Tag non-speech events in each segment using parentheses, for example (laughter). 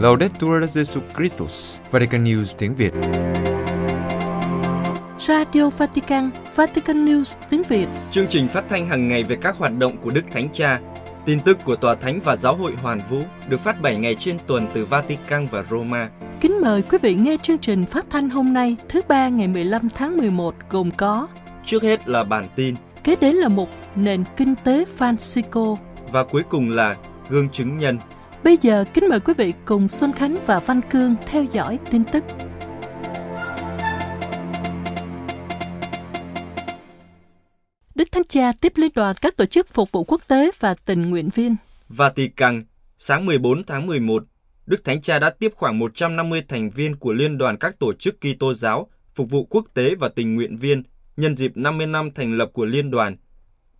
Laudetur Jesu Christus, Vatican News tiếng Việt. Radio Vatican, Vatican News tiếng Việt. Chương trình phát thanh hàng ngày về các hoạt động của Đức Thánh Cha, tin tức của Tòa Thánh và Giáo hội Hoàn Vũ được phát 7 ngày trên tuần từ Vatican và Roma. Kính mời quý vị nghe chương trình phát thanh hôm nay thứ ba ngày 15 tháng 11 gồm có Trước hết là bản tin Kế đến là mục Nền Kinh tế Francisco Và cuối cùng là Gương chứng nhân Bây giờ kính mời quý vị cùng Xuân Khánh và Văn Cương theo dõi tin tức. Đức Thánh Cha tiếp liên đoàn các tổ chức phục vụ quốc tế và tình nguyện viên. Vatican, sáng 14 tháng 11, Đức Thánh Cha đã tiếp khoảng 150 thành viên của Liên đoàn các tổ chức Kitô giáo, phục vụ quốc tế và tình nguyện viên nhân dịp 50 năm thành lập của Liên đoàn.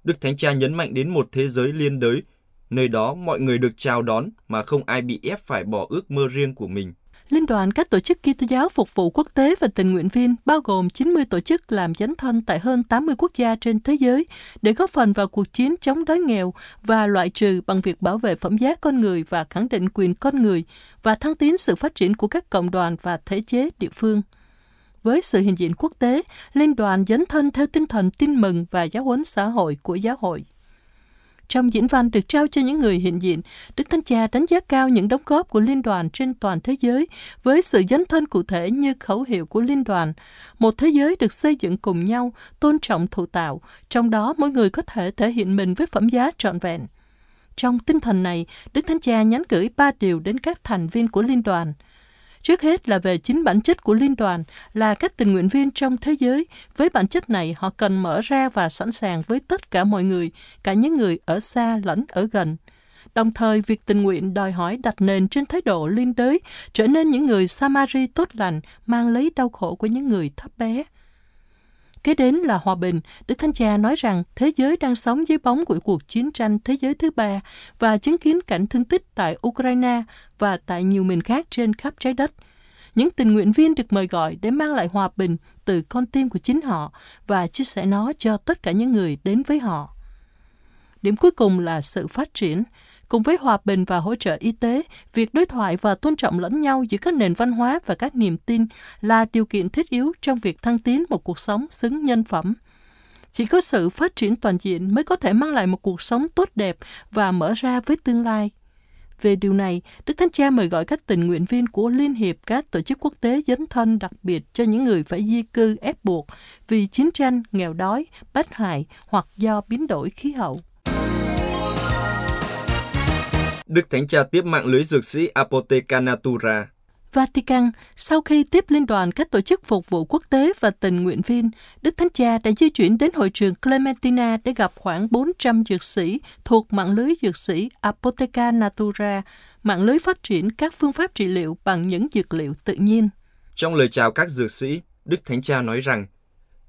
Đức Thánh Cha nhấn mạnh đến một thế giới liên đới – Nơi đó mọi người được chào đón mà không ai bị ép phải bỏ ước mơ riêng của mình. Liên đoàn các tổ chức Kitô giáo phục vụ quốc tế và tình nguyện viên bao gồm 90 tổ chức làm dấn thân tại hơn 80 quốc gia trên thế giới để góp phần vào cuộc chiến chống đói nghèo và loại trừ bằng việc bảo vệ phẩm giá con người và khẳng định quyền con người và thăng tiến sự phát triển của các cộng đoàn và thể chế địa phương. Với sự hiện diện quốc tế, Liên đoàn dấn thân theo tinh thần tin mừng và giáo huấn xã hội của giáo hội. Trong diễn văn được trao cho những người hiện diện, Đức Thánh Cha đánh giá cao những đóng góp của liên đoàn trên toàn thế giới với sự dấn thân cụ thể như khẩu hiệu của liên đoàn. Một thế giới được xây dựng cùng nhau, tôn trọng thụ tạo, trong đó mỗi người có thể thể hiện mình với phẩm giá trọn vẹn. Trong tinh thần này, Đức Thánh Cha nhắn gửi ba điều đến các thành viên của liên đoàn – Trước hết là về chính bản chất của liên đoàn là các tình nguyện viên trong thế giới. Với bản chất này, họ cần mở ra và sẵn sàng với tất cả mọi người, cả những người ở xa lẫn ở gần. Đồng thời, việc tình nguyện đòi hỏi đặt nền trên thái độ liên đới, trở nên những người Samari tốt lành, mang lấy đau khổ của những người thấp bé. Kế đến là hòa bình, Đức Thánh Cha nói rằng thế giới đang sống dưới bóng của cuộc chiến tranh thế giới thứ ba và chứng kiến cảnh thương tích tại Ukraine và tại nhiều miền khác trên khắp trái đất. Những tình nguyện viên được mời gọi để mang lại hòa bình từ con tim của chính họ và chia sẻ nó cho tất cả những người đến với họ. Điểm cuối cùng là sự phát triển cùng với hòa bình và hỗ trợ y tế, việc đối thoại và tôn trọng lẫn nhau giữa các nền văn hóa và các niềm tin là điều kiện thiết yếu trong việc thăng tiến một cuộc sống xứng nhân phẩm. Chỉ có sự phát triển toàn diện mới có thể mang lại một cuộc sống tốt đẹp và mở ra với tương lai. Về điều này, Đức Thánh Cha mời gọi các tình nguyện viên của Liên hiệp các tổ chức quốc tế dấn thân đặc biệt cho những người phải di cư ép buộc vì chiến tranh, nghèo đói, bách hại hoặc do biến đổi khí hậu. Đức Thánh Cha tiếp mạng lưới dược sĩ Apotheca Natura. Vatican, sau khi tiếp liên đoàn các tổ chức phục vụ quốc tế và tình nguyện viên, Đức Thánh Cha đã di chuyển đến hội trường Clementina để gặp khoảng 400 dược sĩ thuộc mạng lưới dược sĩ Apotheca Natura, mạng lưới phát triển các phương pháp trị liệu bằng những dược liệu tự nhiên. Trong lời chào các dược sĩ, Đức Thánh Cha nói rằng,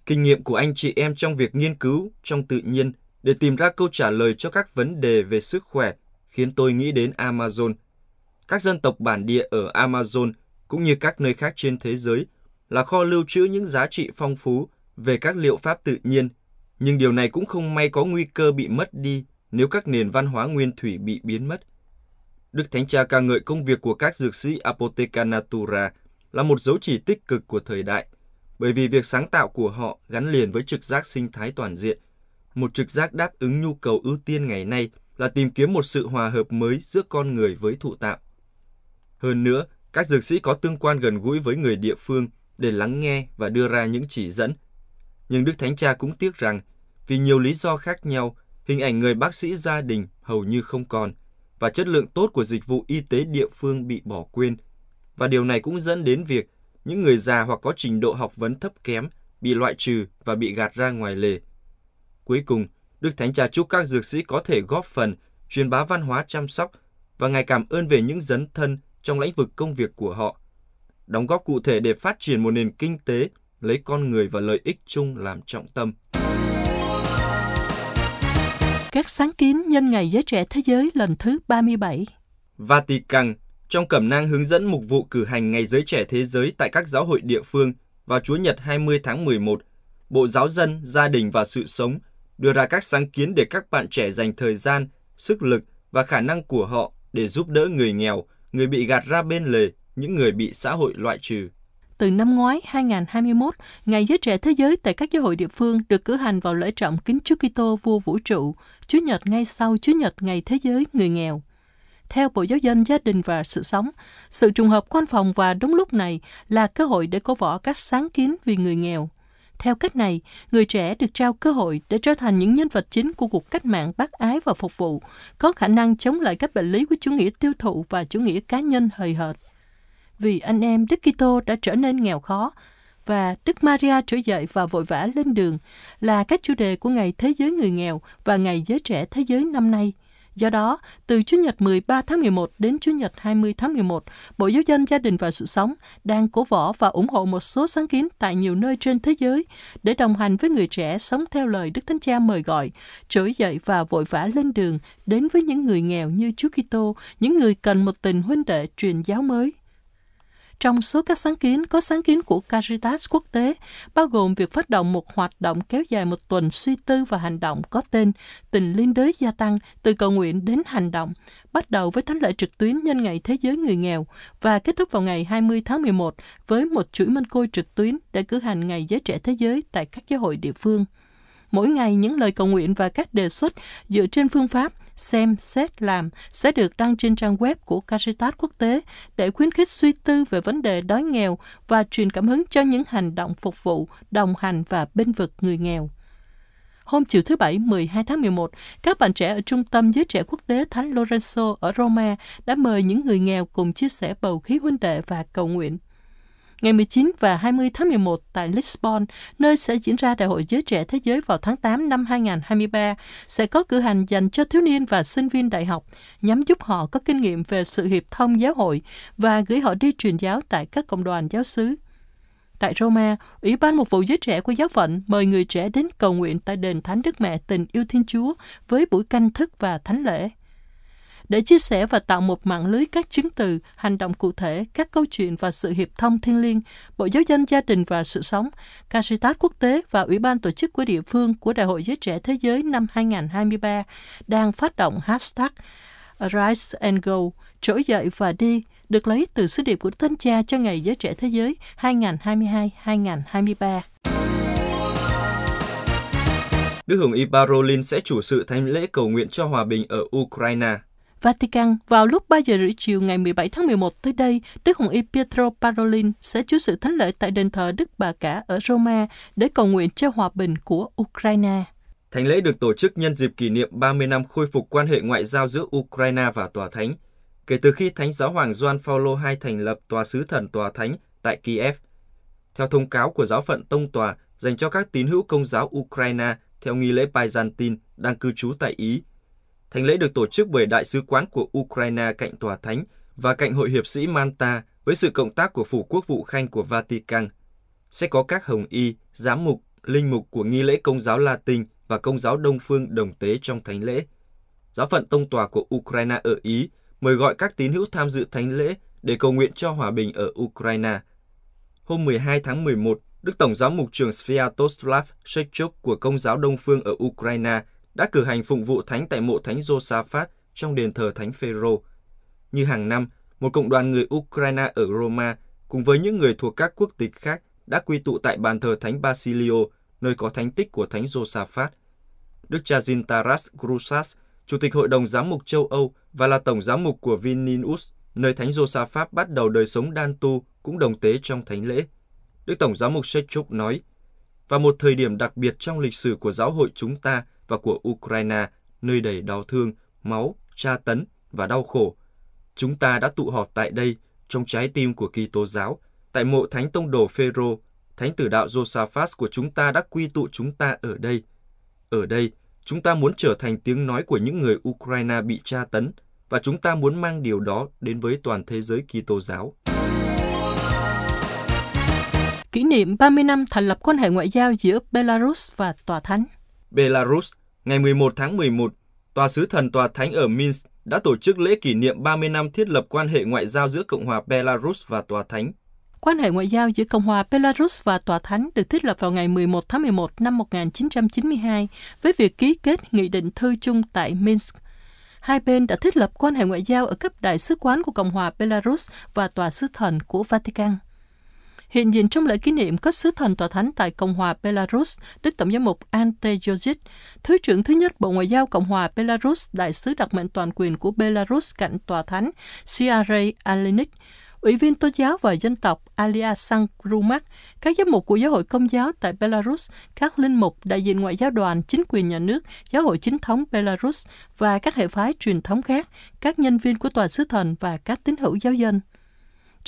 kinh nghiệm của anh chị em trong việc nghiên cứu trong tự nhiên để tìm ra câu trả lời cho các vấn đề về sức khỏe khiến tôi nghĩ đến Amazon. Các dân tộc bản địa ở Amazon cũng như các nơi khác trên thế giới là kho lưu trữ những giá trị phong phú về các liệu pháp tự nhiên, nhưng điều này cũng không may có nguy cơ bị mất đi nếu các nền văn hóa nguyên thủy bị biến mất. Đức Thánh Cha ca ngợi công việc của các dược sĩ Apotheca Natura là một dấu chỉ tích cực của thời đại, bởi vì việc sáng tạo của họ gắn liền với trực giác sinh thái toàn diện, một trực giác đáp ứng nhu cầu ưu tiên ngày nay – là tìm kiếm một sự hòa hợp mới giữa con người với thụ tạo. Hơn nữa, các dược sĩ có tương quan gần gũi với người địa phương để lắng nghe và đưa ra những chỉ dẫn. Nhưng Đức Thánh Cha cũng tiếc rằng, vì nhiều lý do khác nhau, hình ảnh người bác sĩ gia đình hầu như không còn và chất lượng tốt của dịch vụ y tế địa phương bị bỏ quên. Và điều này cũng dẫn đến việc những người già hoặc có trình độ học vấn thấp kém bị loại trừ và bị gạt ra ngoài lề. Cuối cùng, Đức Thánh Cha chúc các dược sĩ có thể góp phần truyền bá văn hóa chăm sóc và ngày cảm ơn về những dấn thân trong lĩnh vực công việc của họ, đóng góp cụ thể để phát triển một nền kinh tế lấy con người và lợi ích chung làm trọng tâm. Các sáng kiến nhân ngày giới trẻ thế giới lần thứ 37 Vatican trong cẩm nang hướng dẫn mục vụ cử hành Ngày Giới Trẻ Thế Giới tại các giáo hội địa phương vào Chúa Nhật 20 tháng 11, Bộ Giáo dân, Gia đình và Sự Sống đưa ra các sáng kiến để các bạn trẻ dành thời gian, sức lực và khả năng của họ để giúp đỡ người nghèo, người bị gạt ra bên lề, những người bị xã hội loại trừ. Từ năm ngoái 2021, Ngày Giới Trẻ Thế Giới tại các giáo hội địa phương được cử hành vào lễ trọng kính Chúa Kitô Vua Vũ Trụ, Chúa Nhật ngay sau Chúa Nhật Ngày Thế Giới Người Nghèo. Theo Bộ Giáo dân Gia đình và Sự sống, sự trùng hợp quan phòng và đúng lúc này là cơ hội để cổ võ các sáng kiến vì người nghèo. Theo cách này, người trẻ được trao cơ hội để trở thành những nhân vật chính của cuộc cách mạng bác ái và phục vụ, có khả năng chống lại các bệnh lý của chủ nghĩa tiêu thụ và chủ nghĩa cá nhân hời hợt. Vì anh em Đức Kitô đã trở nên nghèo khó và Đức Maria trở dậy và vội vã lên đường là các chủ đề của Ngày Thế giới Người Nghèo và Ngày Giới Trẻ Thế giới năm nay – Do đó, từ Chủ nhật 13 tháng 11 đến Chủ nhật 20 tháng 11, Bộ Giáo dân Gia đình và Sự sống đang cổ võ và ủng hộ một số sáng kiến tại nhiều nơi trên thế giới để đồng hành với người trẻ sống theo lời Đức Thánh Cha mời gọi, trỗi dậy và vội vã lên đường đến với những người nghèo như Chúa Kitô, những người cần một tình huynh đệ truyền giáo mới. Trong số các sáng kiến có sáng kiến của Caritas quốc tế, bao gồm việc phát động một hoạt động kéo dài một tuần suy tư và hành động có tên Tình liên đới gia tăng từ cầu nguyện đến hành động, bắt đầu với thánh lễ trực tuyến nhân ngày Thế giới người nghèo và kết thúc vào ngày 20 tháng 11 với một chuỗi minh côi trực tuyến để cử hành Ngày Giới Trẻ Thế Giới tại các giáo hội địa phương. Mỗi ngày, những lời cầu nguyện và các đề xuất dựa trên phương pháp – xem xét làm sẽ được đăng trên trang web của Caritas quốc tế để khuyến khích suy tư về vấn đề đói nghèo và truyền cảm hứng cho những hành động phục vụ, đồng hành và bên vực người nghèo. Hôm chiều thứ Bảy 12 tháng 11, các bạn trẻ ở Trung tâm Giới trẻ Quốc tế Thánh Lorenzo ở Roma đã mời những người nghèo cùng chia sẻ bầu khí huynh đệ và cầu nguyện ngày 19 và 20 tháng 11 tại Lisbon, nơi sẽ diễn ra Đại hội Giới Trẻ Thế Giới vào tháng 8 năm 2023, sẽ có cửa hàng dành cho thiếu niên và sinh viên đại học, nhắm giúp họ có kinh nghiệm về sự hiệp thông giáo hội và gửi họ đi truyền giáo tại các cộng đoàn giáo xứ. Tại Roma, Ủy ban một vụ giới trẻ của giáo phận mời người trẻ đến cầu nguyện tại đền Thánh Đức Mẹ Tình Yêu Thiên Chúa với buổi canh thức và thánh lễ để chia sẻ và tạo một mạng lưới các chứng từ, hành động cụ thể, các câu chuyện và sự hiệp thông thiên liêng, Bộ Giáo dân Gia đình và Sự sống, Caritas Quốc tế và Ủy ban tổ chức của địa phương của Đại hội Giới trẻ Thế giới năm 2023 đang phát động hashtag Rise and Go, trỗi dậy và đi, được lấy từ sứ điệp của Thánh Cha cho Ngày Giới trẻ Thế giới 2022-2023. Đức Hồng Y Parolin sẽ chủ sự thánh lễ cầu nguyện cho hòa bình ở Ukraine. Vatican vào lúc 3 giờ rưỡi chiều ngày 17 tháng 11 tới đây, Đức Hồng Y Pietro Parolin sẽ chú sự thánh lễ tại đền thờ Đức Bà Cả ở Roma để cầu nguyện cho hòa bình của Ukraine. Thánh lễ được tổ chức nhân dịp kỷ niệm 30 năm khôi phục quan hệ ngoại giao giữa Ukraine và Tòa Thánh, kể từ khi Thánh giáo hoàng Gioan Paulo II thành lập Tòa sứ thần Tòa Thánh tại Kiev. Theo thông cáo của giáo phận Tông Tòa dành cho các tín hữu công giáo Ukraine theo nghi lễ Byzantine đang cư trú tại Ý Thánh lễ được tổ chức bởi Đại sứ quán của Ukraine cạnh Tòa Thánh và cạnh Hội Hiệp sĩ Manta với sự cộng tác của Phủ Quốc vụ Khanh của Vatican. Sẽ có các hồng y, giám mục, linh mục của nghi lễ công giáo Latin và công giáo Đông Phương đồng tế trong thánh lễ. Giáo phận Tông Tòa của Ukraine ở Ý mời gọi các tín hữu tham dự thánh lễ để cầu nguyện cho hòa bình ở Ukraine. Hôm 12 tháng 11, Đức Tổng giám mục trường Sviatoslav Shechuk của Công giáo Đông Phương ở Ukraine đã cử hành phụng vụ thánh tại mộ thánh Josaphat trong đền thờ thánh Phêrô. Như hàng năm, một cộng đoàn người Ukraine ở Roma cùng với những người thuộc các quốc tịch khác đã quy tụ tại bàn thờ thánh Basilio, nơi có thánh tích của thánh Josaphat. Đức cha Zintaras Grusas, Chủ tịch Hội đồng Giám mục châu Âu và là Tổng Giám mục của Vilnius, nơi Thánh Josaphat bắt đầu đời sống đan tu cũng đồng tế trong thánh lễ. Đức Tổng Giám mục Shechuk nói, Vào một thời điểm đặc biệt trong lịch sử của giáo hội chúng ta, và của Ukraine, nơi đầy đau thương, máu, tra tấn và đau khổ. Chúng ta đã tụ họp tại đây, trong trái tim của Kitô giáo, tại mộ Thánh Tông Đồ Phêrô, Thánh tử đạo Josaphat của chúng ta đã quy tụ chúng ta ở đây. Ở đây, chúng ta muốn trở thành tiếng nói của những người Ukraine bị tra tấn và chúng ta muốn mang điều đó đến với toàn thế giới Kitô giáo. Kỷ niệm 30 năm thành lập quan hệ ngoại giao giữa Belarus và Tòa Thánh Belarus, ngày 11 tháng 11, Tòa sứ thần Tòa Thánh ở Minsk đã tổ chức lễ kỷ niệm 30 năm thiết lập quan hệ ngoại giao giữa Cộng hòa Belarus và Tòa Thánh. Quan hệ ngoại giao giữa Cộng hòa Belarus và Tòa Thánh được thiết lập vào ngày 11 tháng 11 năm 1992 với việc ký kết Nghị định Thư chung tại Minsk. Hai bên đã thiết lập quan hệ ngoại giao ở cấp đại sứ quán của Cộng hòa Belarus và Tòa sứ thần của Vatican. Hiện diện trong lễ kỷ niệm có sứ thần tòa thánh tại Cộng hòa Belarus, Đức Tổng giám mục Ante Jozic, Thứ trưởng thứ nhất Bộ Ngoại giao Cộng hòa Belarus, Đại sứ đặc mệnh toàn quyền của Belarus cạnh tòa thánh Siarei Alenik, Ủy viên Tôn giáo và Dân tộc Alia Sankrumak, các giám mục của Giáo hội Công giáo tại Belarus, các linh mục, đại diện ngoại giao đoàn, chính quyền nhà nước, Giáo hội chính thống Belarus và các hệ phái truyền thống khác, các nhân viên của Tòa Sứ Thần và các tín hữu giáo dân.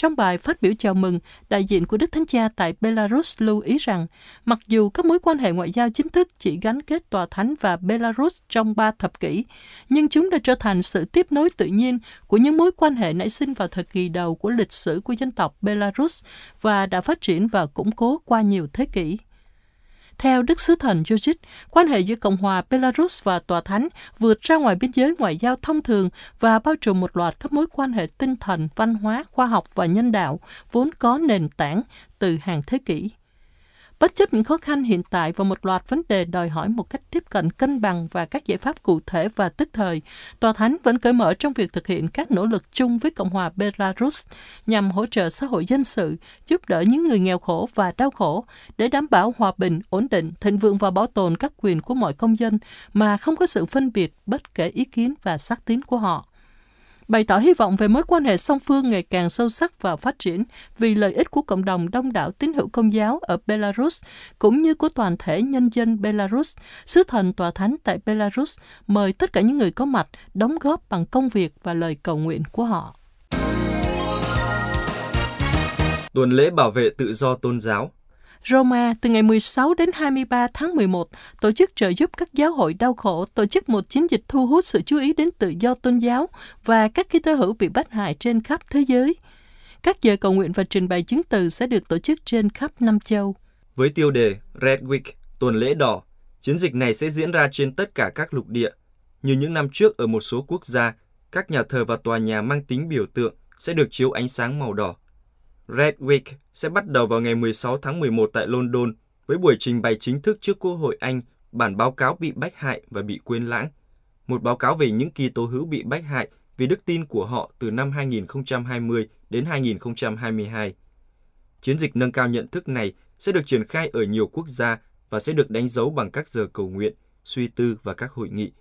Trong bài phát biểu chào mừng, đại diện của Đức Thánh Cha tại Belarus lưu ý rằng, mặc dù các mối quan hệ ngoại giao chính thức chỉ gắn kết Tòa Thánh và Belarus trong ba thập kỷ, nhưng chúng đã trở thành sự tiếp nối tự nhiên của những mối quan hệ nảy sinh vào thời kỳ đầu của lịch sử của dân tộc Belarus và đã phát triển và củng cố qua nhiều thế kỷ. Theo Đức Sứ Thần Georgic, quan hệ giữa Cộng hòa Belarus và Tòa Thánh vượt ra ngoài biên giới ngoại giao thông thường và bao trùm một loạt các mối quan hệ tinh thần, văn hóa, khoa học và nhân đạo vốn có nền tảng từ hàng thế kỷ. Bất chấp những khó khăn hiện tại và một loạt vấn đề đòi hỏi một cách tiếp cận cân bằng và các giải pháp cụ thể và tức thời, Tòa Thánh vẫn cởi mở trong việc thực hiện các nỗ lực chung với Cộng hòa Belarus nhằm hỗ trợ xã hội dân sự, giúp đỡ những người nghèo khổ và đau khổ để đảm bảo hòa bình, ổn định, thịnh vượng và bảo tồn các quyền của mọi công dân mà không có sự phân biệt bất kể ý kiến và sắc tín của họ bày tỏ hy vọng về mối quan hệ song phương ngày càng sâu sắc và phát triển vì lợi ích của cộng đồng đông đảo tín hữu công giáo ở Belarus cũng như của toàn thể nhân dân Belarus. Sứ thần tòa thánh tại Belarus mời tất cả những người có mặt đóng góp bằng công việc và lời cầu nguyện của họ. Tuần lễ bảo vệ tự do tôn giáo Roma từ ngày 16 đến 23 tháng 11 tổ chức trợ giúp các giáo hội đau khổ, tổ chức một chiến dịch thu hút sự chú ý đến tự do tôn giáo và các ký tơ hữu bị bắt hại trên khắp thế giới. Các giờ cầu nguyện và trình bày chứng từ sẽ được tổ chức trên khắp năm châu. Với tiêu đề Red Week, tuần lễ đỏ, chiến dịch này sẽ diễn ra trên tất cả các lục địa. Như những năm trước ở một số quốc gia, các nhà thờ và tòa nhà mang tính biểu tượng sẽ được chiếu ánh sáng màu đỏ Red Week sẽ bắt đầu vào ngày 16 tháng 11 tại London với buổi trình bày chính thức trước Quốc hội Anh bản báo cáo bị bách hại và bị quên lãng, một báo cáo về những kỳ tố hữu bị bách hại vì đức tin của họ từ năm 2020 đến 2022. Chiến dịch nâng cao nhận thức này sẽ được triển khai ở nhiều quốc gia và sẽ được đánh dấu bằng các giờ cầu nguyện, suy tư và các hội nghị.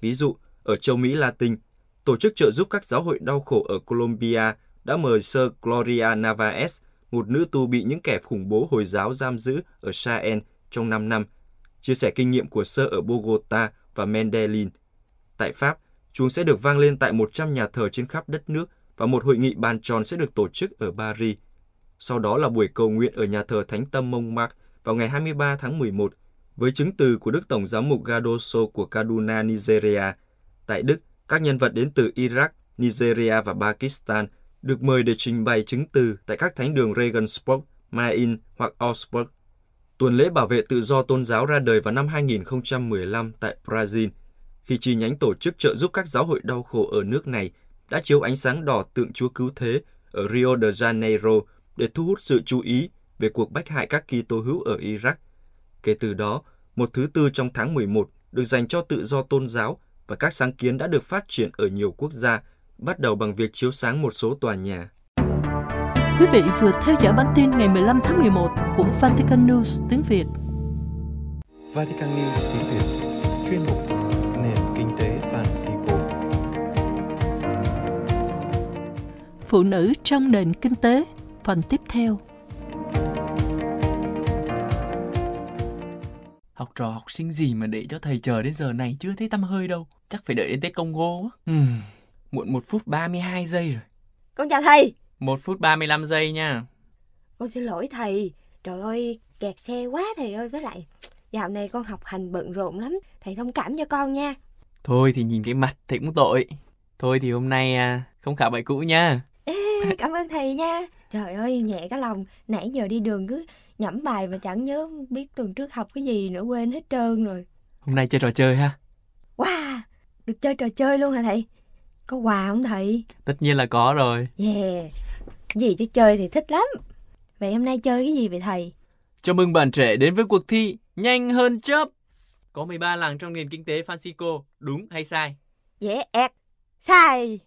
Ví dụ, ở châu Mỹ Latin, tổ chức trợ giúp các giáo hội đau khổ ở Colombia đã mời sơ Gloria Navas, một nữ tu bị những kẻ khủng bố Hồi giáo giam giữ ở Sahel trong 5 năm, chia sẻ kinh nghiệm của sơ ở Bogota và Medellin. Tại Pháp, chúng sẽ được vang lên tại 100 nhà thờ trên khắp đất nước và một hội nghị bàn tròn sẽ được tổ chức ở Paris. Sau đó là buổi cầu nguyện ở nhà thờ Thánh Tâm Montmartre vào ngày 23 tháng 11 với chứng từ của Đức Tổng giám mục Gadoso của Kaduna, Nigeria. Tại Đức, các nhân vật đến từ Iraq, Nigeria và Pakistan – được mời để trình bày chứng từ tại các thánh đường Regensburg, Main hoặc Augsburg. Tuần lễ bảo vệ tự do tôn giáo ra đời vào năm 2015 tại Brazil, khi chi nhánh tổ chức trợ giúp các giáo hội đau khổ ở nước này đã chiếu ánh sáng đỏ tượng Chúa Cứu Thế ở Rio de Janeiro để thu hút sự chú ý về cuộc bách hại các Kitô hữu ở Iraq. Kể từ đó, một thứ tư trong tháng 11 được dành cho tự do tôn giáo và các sáng kiến đã được phát triển ở nhiều quốc gia – bắt đầu bằng việc chiếu sáng một số tòa nhà. Quý vị vừa theo dõi bản tin ngày 15 tháng 11 của Vatican News tiếng Việt. Vatican News tiếng Việt, chuyên mục Nền Kinh tế Francisco. Phụ nữ trong nền kinh tế, phần tiếp theo. Học trò học sinh gì mà để cho thầy chờ đến giờ này chưa thấy tâm hơi đâu, chắc phải đợi đến Tết Congo á. Uhm. Muộn 1 phút 32 giây rồi. Con chào thầy. 1 phút 35 giây nha. Con xin lỗi thầy. Trời ơi, kẹt xe quá thầy ơi. Với lại, dạo này con học hành bận rộn lắm. Thầy thông cảm cho con nha. Thôi thì nhìn cái mặt thầy cũng tội. Thôi thì hôm nay à, không khảo bài cũ nha. Ê, cảm ơn thầy nha. Trời ơi, nhẹ cái lòng. Nãy giờ đi đường cứ nhẩm bài mà chẳng nhớ biết tuần trước học cái gì nữa quên hết trơn rồi. Hôm nay chơi trò chơi ha? Wow, được chơi trò chơi luôn hả thầy? Có quà không thầy? Tất nhiên là có rồi. Yeah. Gì chứ chơi thì thích lắm. Vậy hôm nay chơi cái gì vậy thầy? Chào mừng bạn trẻ đến với cuộc thi Nhanh hơn chớp. Có 13 làng trong nền kinh tế Francisco, đúng hay sai? Dễ yeah, ẹt. Sai.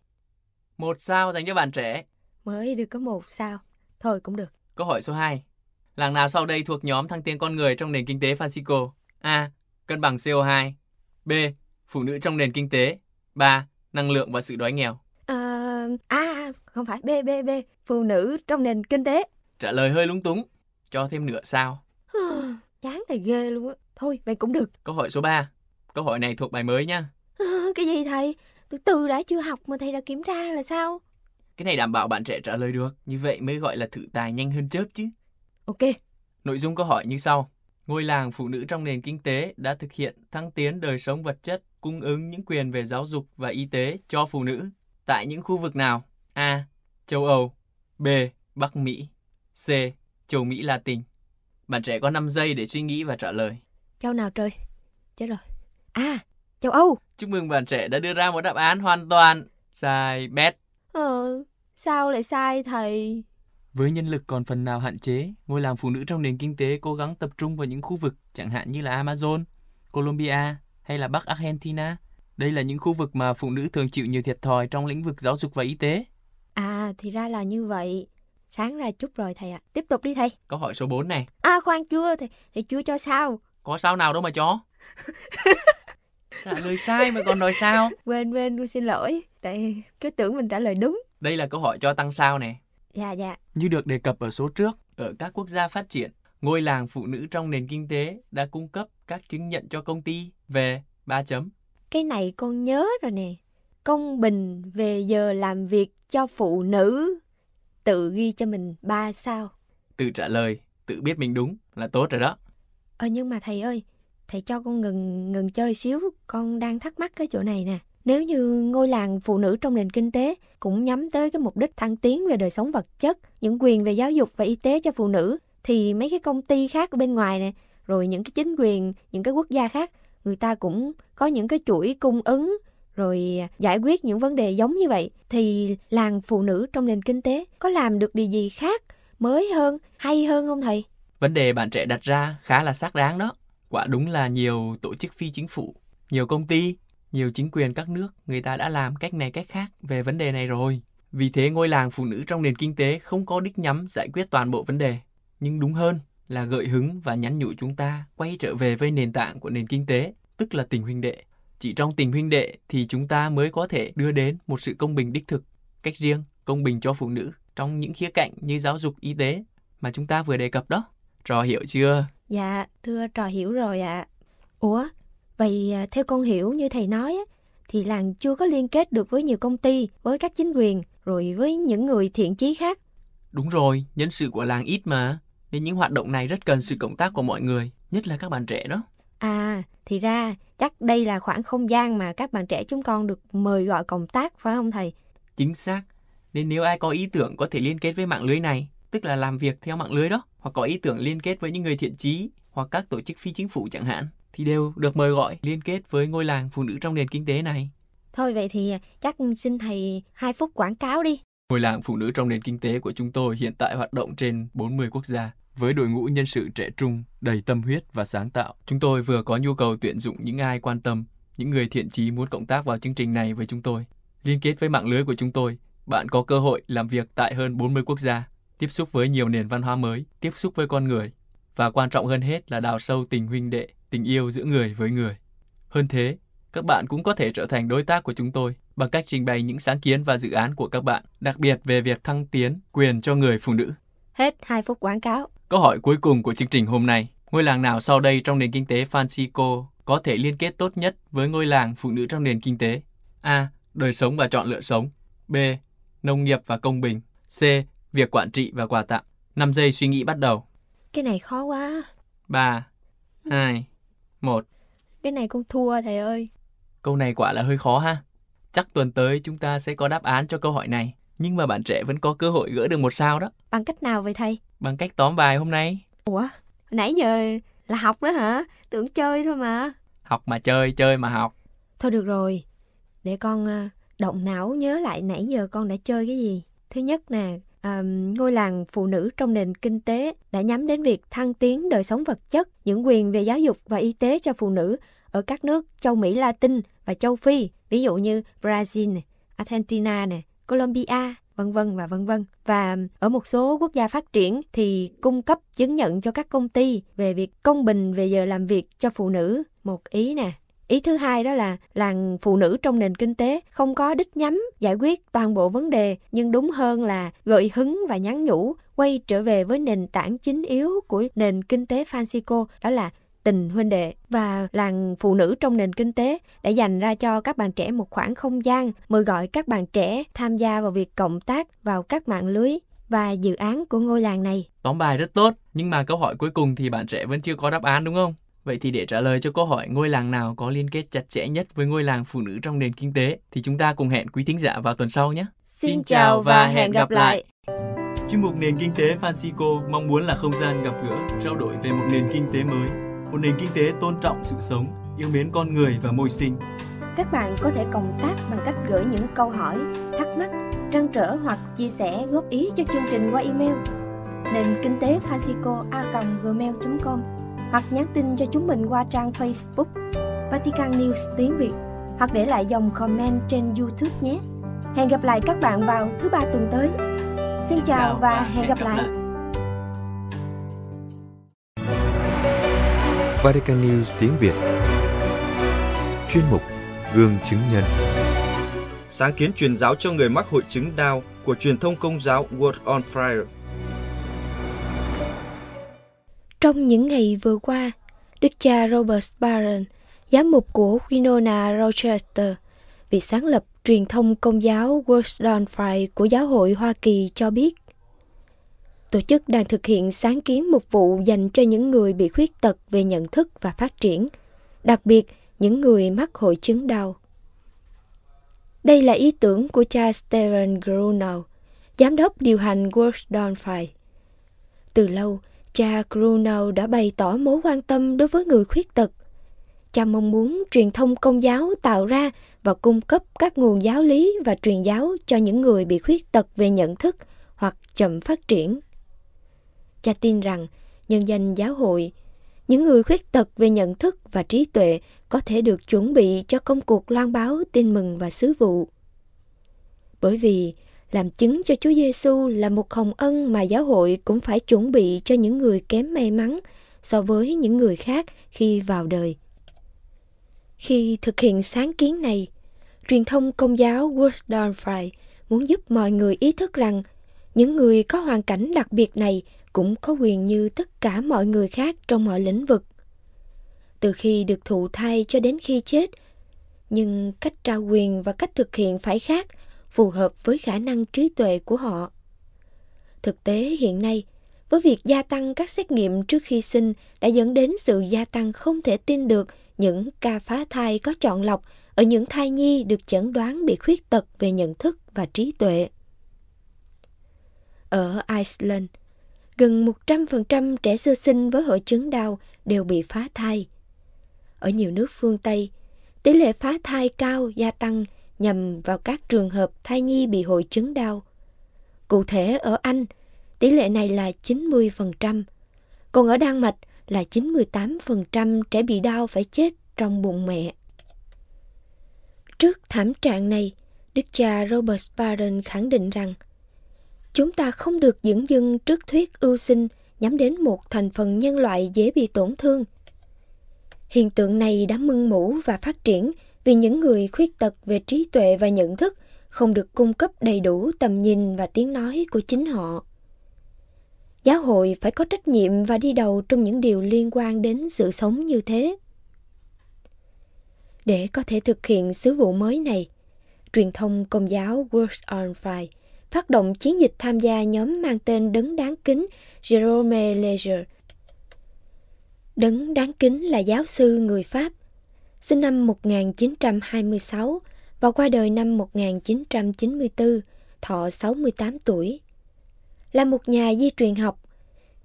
Một sao dành cho bạn trẻ. Mới được có một sao. Thôi cũng được. Câu hỏi số 2. Làng nào sau đây thuộc nhóm thăng tiến con người trong nền kinh tế Francisco? A. Cân bằng CO2. B. Phụ nữ trong nền kinh tế. 3 năng lượng và sự đói nghèo? À, à không phải B B B phụ nữ trong nền kinh tế. Trả lời hơi lúng túng, cho thêm nửa sao. Chán thầy ghê luôn á. Thôi vậy cũng được. Câu hỏi số 3. Câu hỏi này thuộc bài mới nha. cái gì thầy? Từ từ đã chưa học mà thầy đã kiểm tra là sao? Cái này đảm bảo bạn trẻ trả lời được, như vậy mới gọi là thử tài nhanh hơn chớp chứ. Ok. Nội dung câu hỏi như sau. Ngôi làng phụ nữ trong nền kinh tế đã thực hiện thăng tiến đời sống vật chất cung ứng những quyền về giáo dục và y tế cho phụ nữ tại những khu vực nào? A. Châu Âu B. Bắc Mỹ C. Châu Mỹ Latin Bạn trẻ có 5 giây để suy nghĩ và trả lời. Châu nào trời? Chết rồi. À, châu Âu. Chúc mừng bạn trẻ đã đưa ra một đáp án hoàn toàn sai bét. Ờ, sao lại sai thầy? Với nhân lực còn phần nào hạn chế, ngôi làm phụ nữ trong nền kinh tế cố gắng tập trung vào những khu vực chẳng hạn như là Amazon, Colombia, hay là Bắc Argentina. Đây là những khu vực mà phụ nữ thường chịu nhiều thiệt thòi trong lĩnh vực giáo dục và y tế. À, thì ra là như vậy. Sáng ra chút rồi thầy ạ. À. Tiếp tục đi thầy. Câu hỏi số 4 này. À khoan chưa, thầy, thầy chưa cho sao. Có sao nào đâu mà cho. (laughs) trả lời sai mà còn nói sao. quên quên, tôi xin lỗi. Tại cứ tưởng mình trả lời đúng. Đây là câu hỏi cho tăng sao nè. Dạ dạ. Như được đề cập ở số trước, ở các quốc gia phát triển, ngôi làng phụ nữ trong nền kinh tế đã cung cấp các chứng nhận cho công ty về 3 chấm. Cái này con nhớ rồi nè. Công bình về giờ làm việc cho phụ nữ. Tự ghi cho mình 3 sao. Tự trả lời, tự biết mình đúng là tốt rồi đó. Ờ nhưng mà thầy ơi, thầy cho con ngừng ngừng chơi xíu, con đang thắc mắc cái chỗ này nè. Nếu như ngôi làng phụ nữ trong nền kinh tế cũng nhắm tới cái mục đích thăng tiến về đời sống vật chất, những quyền về giáo dục và y tế cho phụ nữ thì mấy cái công ty khác bên ngoài này rồi những cái chính quyền những cái quốc gia khác người ta cũng có những cái chuỗi cung ứng rồi giải quyết những vấn đề giống như vậy thì làng phụ nữ trong nền kinh tế có làm được điều gì khác mới hơn hay hơn không thầy vấn đề bạn trẻ đặt ra khá là xác đáng đó quả đúng là nhiều tổ chức phi chính phủ nhiều công ty nhiều chính quyền các nước người ta đã làm cách này cách khác về vấn đề này rồi vì thế ngôi làng phụ nữ trong nền kinh tế không có đích nhắm giải quyết toàn bộ vấn đề nhưng đúng hơn là gợi hứng và nhắn nhủ chúng ta quay trở về với nền tảng của nền kinh tế, tức là tình huynh đệ. Chỉ trong tình huynh đệ thì chúng ta mới có thể đưa đến một sự công bình đích thực, cách riêng, công bình cho phụ nữ trong những khía cạnh như giáo dục, y tế mà chúng ta vừa đề cập đó. Trò hiểu chưa? Dạ, thưa trò hiểu rồi ạ. À. Ủa, vậy à, theo con hiểu như thầy nói á, thì làng chưa có liên kết được với nhiều công ty, với các chính quyền, rồi với những người thiện chí khác. Đúng rồi, nhân sự của làng ít mà nên những hoạt động này rất cần sự cộng tác của mọi người, nhất là các bạn trẻ đó. À, thì ra chắc đây là khoảng không gian mà các bạn trẻ chúng con được mời gọi cộng tác phải không thầy? Chính xác. Nên nếu ai có ý tưởng có thể liên kết với mạng lưới này, tức là làm việc theo mạng lưới đó, hoặc có ý tưởng liên kết với những người thiện trí hoặc các tổ chức phi chính phủ chẳng hạn, thì đều được mời gọi liên kết với ngôi làng phụ nữ trong nền kinh tế này. Thôi vậy thì chắc xin thầy 2 phút quảng cáo đi. Hội làng phụ nữ trong nền kinh tế của chúng tôi hiện tại hoạt động trên 40 quốc gia với đội ngũ nhân sự trẻ trung, đầy tâm huyết và sáng tạo. Chúng tôi vừa có nhu cầu tuyển dụng những ai quan tâm, những người thiện chí muốn cộng tác vào chương trình này với chúng tôi. Liên kết với mạng lưới của chúng tôi, bạn có cơ hội làm việc tại hơn 40 quốc gia, tiếp xúc với nhiều nền văn hóa mới, tiếp xúc với con người và quan trọng hơn hết là đào sâu tình huynh đệ, tình yêu giữa người với người. Hơn thế, các bạn cũng có thể trở thành đối tác của chúng tôi bằng cách trình bày những sáng kiến và dự án của các bạn, đặc biệt về việc thăng tiến quyền cho người phụ nữ. Hết 2 phút quảng cáo. Câu hỏi cuối cùng của chương trình hôm nay, ngôi làng nào sau đây trong nền kinh tế Francisco có thể liên kết tốt nhất với ngôi làng phụ nữ trong nền kinh tế? A. Đời sống và chọn lựa sống. B. Nông nghiệp và công bình. C. Việc quản trị và quà tặng. 5 giây suy nghĩ bắt đầu. Cái này khó quá. 3, 2, 1. Cái này con thua thầy ơi. Câu này quả là hơi khó ha. Chắc tuần tới chúng ta sẽ có đáp án cho câu hỏi này. Nhưng mà bạn trẻ vẫn có cơ hội gỡ được một sao đó. Bằng cách nào vậy thầy? Bằng cách tóm bài hôm nay. Ủa, nãy giờ là học đó hả? Tưởng chơi thôi mà. Học mà chơi, chơi mà học. Thôi được rồi, để con ờ, động não nhớ lại nãy giờ con đã chơi cái gì. Thứ nhất nè, ngôi làng phụ nữ trong nền kinh tế đã nhắm đến việc thăng tiến đời sống vật chất, những quyền về giáo dục và y tế cho phụ nữ ở các nước châu Mỹ Latin và châu Phi, ví dụ như Brazil, Argentina, Colombia, vân vân và vân vân. Và ở một số quốc gia phát triển thì cung cấp chứng nhận cho các công ty về việc công bình về giờ làm việc cho phụ nữ, một ý nè. Ý thứ hai đó là làng phụ nữ trong nền kinh tế không có đích nhắm giải quyết toàn bộ vấn đề, nhưng đúng hơn là gợi hứng và nhắn nhủ quay trở về với nền tảng chính yếu của nền kinh tế Francisco đó là tình huynh đệ và làng phụ nữ trong nền kinh tế đã dành ra cho các bạn trẻ một khoảng không gian mời gọi các bạn trẻ tham gia vào việc cộng tác vào các mạng lưới và dự án của ngôi làng này. Tóm bài rất tốt, nhưng mà câu hỏi cuối cùng thì bạn trẻ vẫn chưa có đáp án đúng không? Vậy thì để trả lời cho câu hỏi ngôi làng nào có liên kết chặt chẽ nhất với ngôi làng phụ nữ trong nền kinh tế thì chúng ta cùng hẹn quý thính giả vào tuần sau nhé. Xin chào và hẹn gặp lại. Chuyên mục nền kinh tế Francisco mong muốn là không gian gặp gỡ, trao đổi về một nền kinh tế mới, một nền kinh tế tôn trọng sự sống, yêu mến con người và môi sinh. Các bạn có thể cộng tác bằng cách gửi những câu hỏi, thắc mắc, trăn trở hoặc chia sẻ góp ý cho chương trình qua email nền kinh tế francisco a gmail com hoặc nhắn tin cho chúng mình qua trang Facebook Vatican News tiếng Việt hoặc để lại dòng comment trên YouTube nhé. Hẹn gặp lại các bạn vào thứ ba tuần tới. Xin, Xin chào, và, và hẹn gặp, gặp lại. Vatican News tiếng Việt Chuyên mục Gương chứng nhân Sáng kiến truyền giáo cho người mắc hội chứng đau của truyền thông công giáo World on Fire trong những ngày vừa qua, đức cha Robert Barron, giám mục của Winona Rochester, vị sáng lập truyền thông công giáo Worsdon Fry của Giáo hội Hoa Kỳ cho biết. Tổ chức đang thực hiện sáng kiến một vụ dành cho những người bị khuyết tật về nhận thức và phát triển, đặc biệt những người mắc hội chứng đau. Đây là ý tưởng của cha Stephen Grunau, giám đốc điều hành Worsdon Fry. Từ lâu, Cha Grunau đã bày tỏ mối quan tâm đối với người khuyết tật. Cha mong muốn truyền thông công giáo tạo ra và cung cấp các nguồn giáo lý và truyền giáo cho những người bị khuyết tật về nhận thức hoặc chậm phát triển. Cha tin rằng nhân danh giáo hội, những người khuyết tật về nhận thức và trí tuệ có thể được chuẩn bị cho công cuộc loan báo tin mừng và sứ vụ. Bởi vì làm chứng cho Chúa Giêsu là một hồng ân mà giáo hội cũng phải chuẩn bị cho những người kém may mắn so với những người khác khi vào đời. Khi thực hiện sáng kiến này, truyền thông công giáo Wooddown Fry muốn giúp mọi người ý thức rằng những người có hoàn cảnh đặc biệt này cũng có quyền như tất cả mọi người khác trong mọi lĩnh vực. Từ khi được thụ thai cho đến khi chết, nhưng cách trao quyền và cách thực hiện phải khác – phù hợp với khả năng trí tuệ của họ. Thực tế hiện nay, với việc gia tăng các xét nghiệm trước khi sinh đã dẫn đến sự gia tăng không thể tin được những ca phá thai có chọn lọc ở những thai nhi được chẩn đoán bị khuyết tật về nhận thức và trí tuệ. Ở Iceland, gần 100% trẻ sơ sinh với hội chứng đau đều bị phá thai. Ở nhiều nước phương Tây, tỷ lệ phá thai cao gia tăng nhằm vào các trường hợp thai nhi bị hội chứng đau. Cụ thể ở Anh, tỷ lệ này là 90%, còn ở Đan Mạch là 98% trẻ bị đau phải chết trong bụng mẹ. Trước thảm trạng này, đức cha Robert Barron khẳng định rằng chúng ta không được dưỡng dưng trước thuyết ưu sinh nhắm đến một thành phần nhân loại dễ bị tổn thương. Hiện tượng này đã mưng mũ và phát triển – vì những người khuyết tật về trí tuệ và nhận thức không được cung cấp đầy đủ tầm nhìn và tiếng nói của chính họ giáo hội phải có trách nhiệm và đi đầu trong những điều liên quan đến sự sống như thế để có thể thực hiện sứ vụ mới này truyền thông công giáo World on Fire phát động chiến dịch tham gia nhóm mang tên Đấng Đáng Kính Jerome Leger. Đấng Đáng Kính là giáo sư người Pháp – sinh năm 1926 và qua đời năm 1994, thọ 68 tuổi. Là một nhà di truyền học,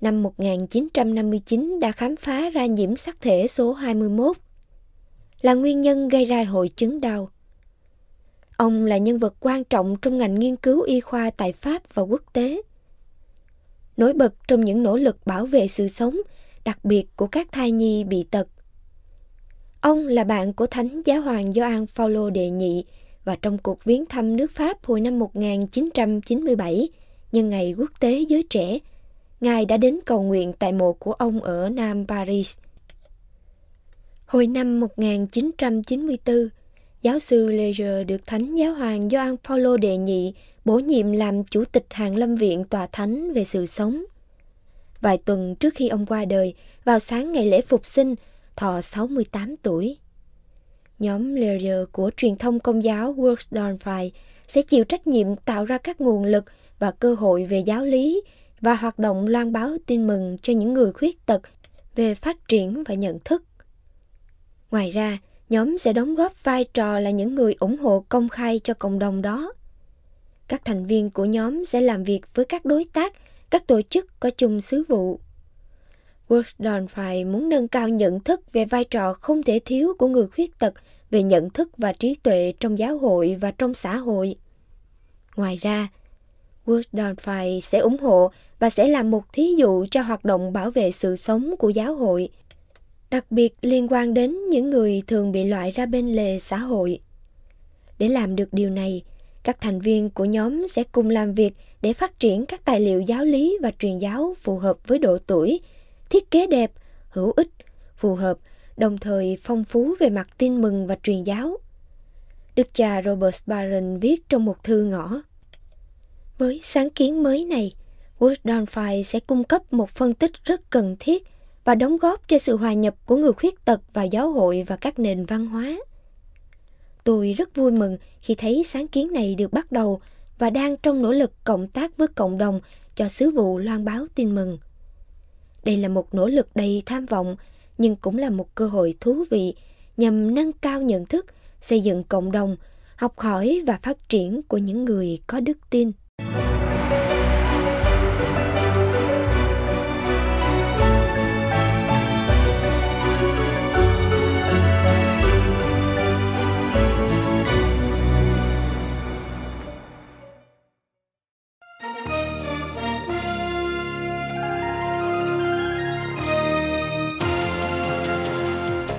năm 1959 đã khám phá ra nhiễm sắc thể số 21, là nguyên nhân gây ra hội chứng đau. Ông là nhân vật quan trọng trong ngành nghiên cứu y khoa tại Pháp và quốc tế. Nổi bật trong những nỗ lực bảo vệ sự sống, đặc biệt của các thai nhi bị tật – Ông là bạn của Thánh Giáo hoàng Gioan Phaolô đệ nhị và trong cuộc viếng thăm nước Pháp hồi năm 1997 nhân ngày quốc tế giới trẻ, Ngài đã đến cầu nguyện tại mộ của ông ở Nam Paris. Hồi năm 1994, giáo sư Leger được Thánh Giáo hoàng Gioan Phaolô đệ nhị bổ nhiệm làm chủ tịch Hàng Lâm Viện Tòa Thánh về sự sống. Vài tuần trước khi ông qua đời, vào sáng ngày lễ phục sinh, thọ 68 tuổi. Nhóm leader của truyền thông công giáo World's Pride sẽ chịu trách nhiệm tạo ra các nguồn lực và cơ hội về giáo lý và hoạt động loan báo tin mừng cho những người khuyết tật về phát triển và nhận thức. Ngoài ra, nhóm sẽ đóng góp vai trò là những người ủng hộ công khai cho cộng đồng đó. Các thành viên của nhóm sẽ làm việc với các đối tác, các tổ chức có chung sứ vụ Woodon phải muốn nâng cao nhận thức về vai trò không thể thiếu của người khuyết tật về nhận thức và trí tuệ trong giáo hội và trong xã hội. Ngoài ra, Woodon phải sẽ ủng hộ và sẽ làm một thí dụ cho hoạt động bảo vệ sự sống của giáo hội, đặc biệt liên quan đến những người thường bị loại ra bên lề xã hội. Để làm được điều này, các thành viên của nhóm sẽ cùng làm việc để phát triển các tài liệu giáo lý và truyền giáo phù hợp với độ tuổi thiết kế đẹp, hữu ích, phù hợp, đồng thời phong phú về mặt tin mừng và truyền giáo. Đức cha Robert Barron viết trong một thư ngõ. Với sáng kiến mới này, Woodrow Fry sẽ cung cấp một phân tích rất cần thiết và đóng góp cho sự hòa nhập của người khuyết tật vào giáo hội và các nền văn hóa. Tôi rất vui mừng khi thấy sáng kiến này được bắt đầu và đang trong nỗ lực cộng tác với cộng đồng cho sứ vụ loan báo tin mừng. Đây là một nỗ lực đầy tham vọng, nhưng cũng là một cơ hội thú vị nhằm nâng cao nhận thức, xây dựng cộng đồng, học hỏi và phát triển của những người có đức tin.